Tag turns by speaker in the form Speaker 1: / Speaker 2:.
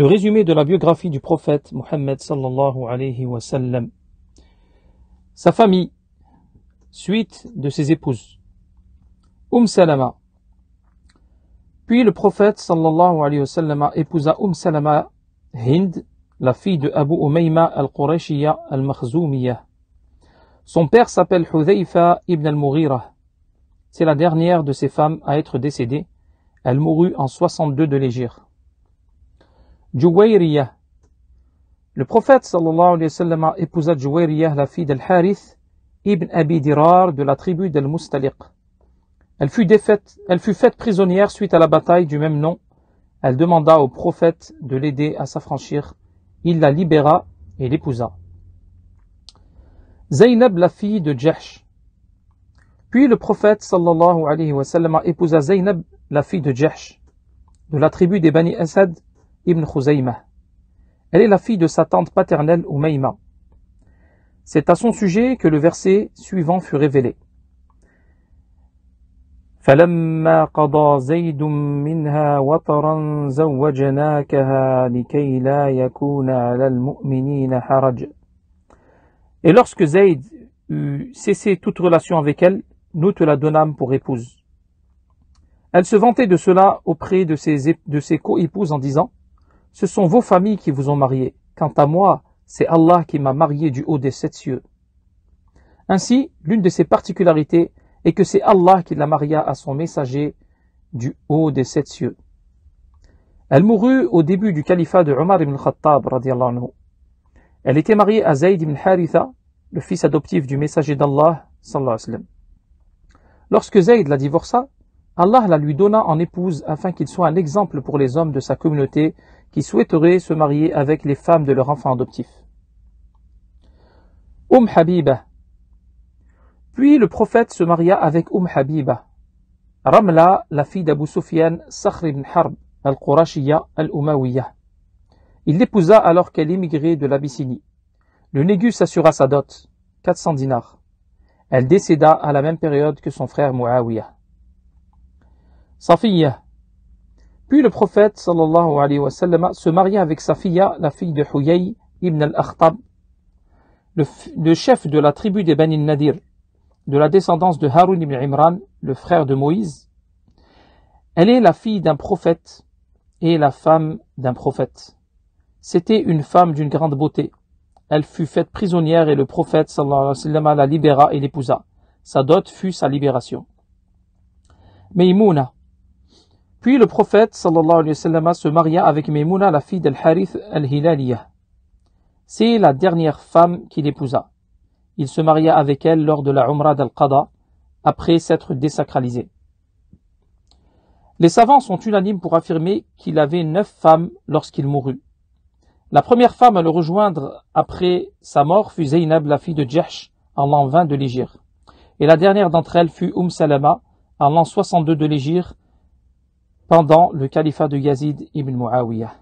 Speaker 1: Le résumé de la biographie du prophète Mohammed sallallahu alayhi wa sallam. Sa famille, suite de ses épouses. Um Salama. Puis le prophète sallallahu alayhi wa sallam épousa Um Salama Hind, la fille de Abu Umayma al-Qurayshiyya al makhzoumiya Son père s'appelle Hudhaifa ibn al-Mughira. C'est la dernière de ses femmes à être décédée. Elle mourut en 62 de l'égir. Le prophète sallallahu alayhi wa sallam épousa Jouairiyah la fille d'Al-Harith, ibn Abi de la tribu d'Al-Mustaliq. Elle fut défaite, elle fut faite prisonnière suite à la bataille du même nom. Elle demanda au prophète de l'aider à s'affranchir. Il la libéra et l'épousa. Zainab, la fille de Jahsh. Puis le prophète sallallahu alayhi wa sallam épousa Zainab, la fille de Jahsh, de la tribu des Bani Asad, ibn Elle est la fille de sa tante paternelle Umayma. C'est à son sujet que le verset suivant fut révélé. Et lorsque Zayd eut cessé toute relation avec elle, nous te la donnâmes pour épouse. Elle se vantait de cela auprès de ses, de ses co-épouses en disant ce sont vos familles qui vous ont mariés. Quant à moi, c'est Allah qui m'a marié du haut des sept cieux. Ainsi, l'une de ses particularités est que c'est Allah qui la maria à son messager du haut des sept cieux. Elle mourut au début du califat de Omar ibn Khattab Elle était mariée à Zayd ibn Haritha, le fils adoptif du messager d'Allah Lorsque Zayd la divorça, Allah la lui donna en épouse afin qu'il soit un exemple pour les hommes de sa communauté qui souhaiteraient se marier avec les femmes de leur enfant adoptif. Um Habiba. Puis le prophète se maria avec Um Habiba. Ramla, la fille d'Abu Sufyan, ibn Harb, al Qurashiya al-Umawiya. Il l'épousa alors qu'elle émigrait de l'Abyssinie. Le négus assura sa dot, 400 dinars. Elle décéda à la même période que son frère Muawiyah. fille puis le prophète sallallahu alayhi wa sallam se maria avec sa fille, la fille de Huyay ibn al-Akhtab, le, chef de la tribu des Bani Nadir, de la descendance de Harun ibn Imran, le frère de Moïse. Elle est la fille d'un prophète et la femme d'un prophète. C'était une femme d'une grande beauté. Elle fut faite prisonnière et le prophète sallallahu alayhi wa sallam la libéra et l'épousa. Sa dot fut sa libération. Puis le prophète sallallahu alayhi wa sallam, se maria avec Memouna, la fille d'Al-Harith al-Hilaliyah. C'est la dernière femme qu'il épousa. Il se maria avec elle lors de la Umrah dal qadha après s'être désacralisé. Les savants sont unanimes pour affirmer qu'il avait neuf femmes lorsqu'il mourut. La première femme à le rejoindre après sa mort fut Zainab, la fille de Jahsh, en l'an 20 de l'Égir. Et la dernière d'entre elles fut Umm Salama, en l'an 62 de l'Égypte pendant le califat de Yazid ibn Muawiyah.